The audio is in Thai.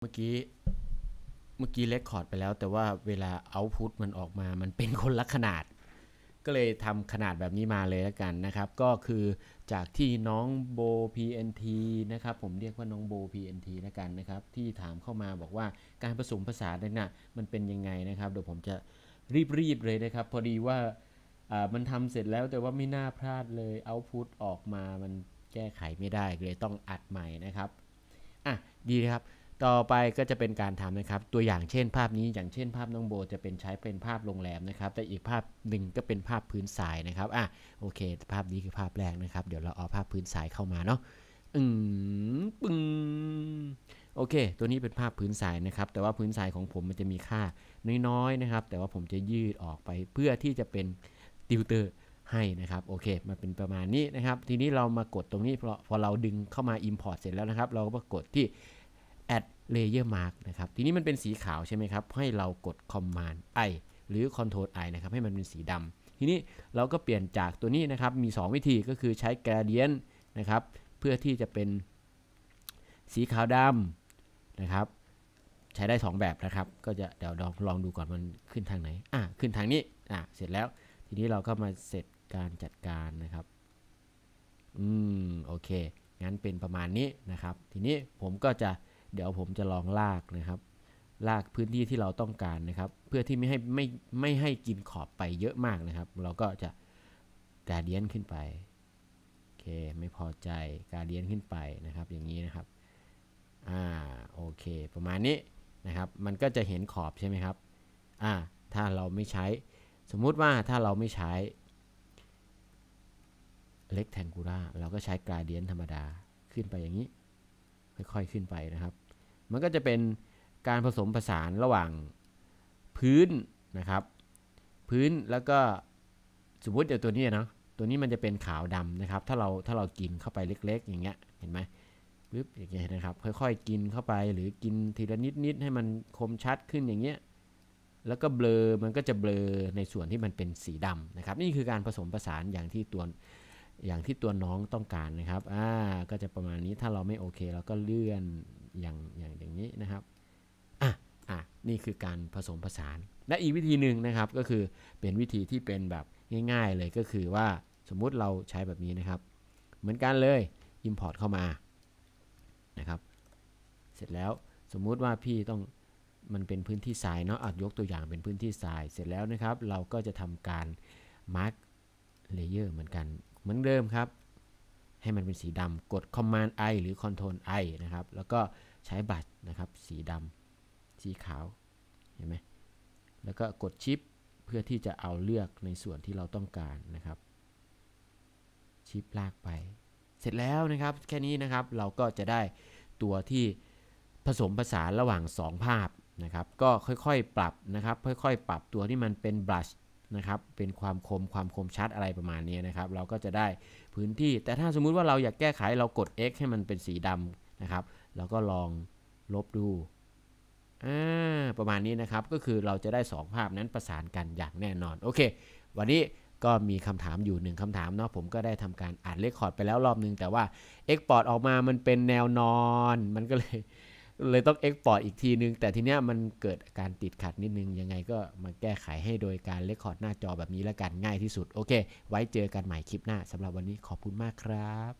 เมื่อกี้เมื่อกี้เรคคอร์ดไปแล้ว แต่ว่าเวลาเอาพุตมันออกมา มันเป็นคนละขนาด ก็เลยทำขนาดแบบนี้มาเลยแล้วกันนะครับ ก็คือจากที่น้องโบ PNT นะครับ ผมเรียกว่าน้องโบ PNT แล้วกันนะครับ ที่ถามเข้ามาบอกว่าการผสมภาษาเนี่ยมันเป็นยังไงนะครับเดี๋ยวผมจะรีบรีบเลยนะครับ พอดีว่ามันทำเสร็จแล้ว แต่ว่าไม่น่าพลาดเลยเอาพุตออกมา มันแก้ไขไม่ได้เลยต้องอัดใหม่นะครับอ่ะดีครับต่อไปก็จะเป็นการทำนะครับ ตัวอย่างเช่นภาพนี้ อย่างเช่นภาพน้องโบจะเป็นใช้เป็นภาพโรงแรมนะครับ แต่อีกภาพหนึ่งก็เป็นภาพพื้นทรายนะครับ อ่ะโอเค ภาพนี้คือภาพแรกนะครับ เดี๋ยวเราเอาภาพพื้นทรายเข้ามาเนาะอืมปึ้ง โอเค ตัวนี้เป็นภาพพื้นทรายนะครับ แต่ว่าพื้นทรายของผมมันจะมีค่าน้อยๆนะครับ แต่ว่าผมจะยืดออกไปเพื่อที่จะเป็นติวเตอร์ให้นะครับ โอเคมันเป็นประมาณนี้นะครับ ทีนี้เรามากดตรงนี้พอพอเราดึงเข้ามา Import เสร็จแล้วนะครับ เราก็กดที่เลเยอร์มาร์กนะครับ ทีนี้มันเป็นสีขาวใช่ไหมครับ ให้เรากด Command I หรือ Control I นะครับ ให้มันเป็นสีดำ ทีนี้เราก็เปลี่ยนจากตัวนี้นะครับ มี 2 วิธีก็คือใช้ gradient นะครับ เพื่อที่จะเป็นสีขาวดำนะครับ ใช้ได้ 2 แบบนะครับ ก็จะเดี๋ยวลองลองดูก่อนมันขึ้นทางไหน อ่ะ ขึ้นทางนี้ อ่ะเสร็จแล้ว ทีนี้เราก็มาเสร็จการจัดการนะครับ อืมโอเค งั้นเป็นประมาณนี้นะครับ ทีนี้ผมก็จะเดี๋ยวผมจะลองลากนะครับ ลากพื้นที่ที่เราต้องการนะครับ เพื่อที่ไม่ให้ไม่ไม่ให้กินขอบไปเยอะมากนะครับ เราก็จะการเดียนขึ้นไปโอเคไม่พอใจการเดียนขึ้นไปนะครับ อย่างนี้นะครับอ่าโอเค ประมาณนี้นะครับ มันก็จะเห็นขอบใช่ไหมครับอ่าถ้าเราไม่ใช้ สมมุติว่าถ้าเราไม่ใช้เล็กแท g ก l ราเราก็ใช้กาเดียนธรรมดาขึ้นไปอย่างนี้ค่อยๆขึ้นไปนะครับมันก็จะเป็นการผสมผสานระหว่างพื้นนะครับ พื้นแล้วก็สมมติเดี๋ยวตัวนี้เนาะตัวนี้มันจะเป็นขาวดำนะครับ ถ้าเราถ้าเรากินเข้าไปเล็ก ๆ อย่างเงี้ย เห็นไหมปึ๊บอย่างเงี้ยนะครับ ค่อยๆ กินเข้าไป หรือกินทีละนิดๆ ให้มันคมชัดขึ้นอย่างเงี้ย แล้วก็เบลอมันก็จะเบลอในส่วนที่มันเป็นสีดำนะครับ นี่คือการผสมผสานอย่างที่ตัวอย่างที่ตัวน้องต้องการนะครับ อ่า ก็จะประมาณนี้ถ้าเราไม่โอเคเราก็เลื่อนอย่างอย่างอย่างนี้นะครับ อ่ะ อ่ะ นี่คือการผสมผสาน และอีกวิธีหนึ่งนะครับ ก็คือเป็นวิธีที่เป็นแบบง่าย ๆ เลยก็คือว่าสมมุติเราใช้แบบนี้นะครับ เหมือนกันเลย Import เข้ามานะครับ เสร็จแล้วสมมุติว่าพี่ต้องมันเป็นพื้นที่ทรายเนาะอาจยกตัวอย่างเป็นพื้นที่ทราย เสร็จแล้วนะครับ เราก็จะทำการมาร์ l เลเยอร์เหมือนกันเหมือนเดิมครับให้มันเป็นสีดำกด Command I หรือ Control I นะครับ แล้วก็ใช้บัตรนะครับ สีดำสีขาวเห็นไหมแล้วก็กดชิปเพื่อที่จะเอาเลือกในส่วนที่เราต้องการนะครับ ชิปลากไป เสร็จแล้วนะครับแค่นี้นะครับเราก็จะได้ตัวที่ผสมผสานระหว่าง 2 ภาพนะครับ ก็ค่อยๆปรับนะครับ ค่อยๆปรับตัวที่มันเป็นบลัชนะครับ เป็นความคม ความคมชัดอะไรประมาณนี้นะครับ เราก็จะได้พื้นที่ แต่ถ้าสมมุติว่าเราอยากแก้ไข เรากด x ให้มันเป็นสีดำนะครับ แล้วก็ลองลบดู ประมาณนี้นะครับ ก็คือเราจะได้ 2 ภาพนั้นประสานกันอย่างแน่นอน โอเค วันนี้ก็มีคำถามอยู่ 1 คำถามเนาะ ผมก็ได้ทำการอ่านเลคคอร์ดไปแล้วรอบนึง แต่ว่าเอ็กพอร์ตออกมา มันเป็นแนวนอน มันก็เลยเลยต้องเอ็กพอร์ตอีกทีนึง แต่ทีเนี้ยมันเกิดการติดขัดนิดนึงยังไงก็มาแก้ไขให้โดยการเลคคอร์ดหน้าจอแบบนี้แล้วกัน ง่ายที่สุด โอเค ไว้เจอกันใหม่คลิปหน้าสำหรับวันนี้ขอบคุณมากครับ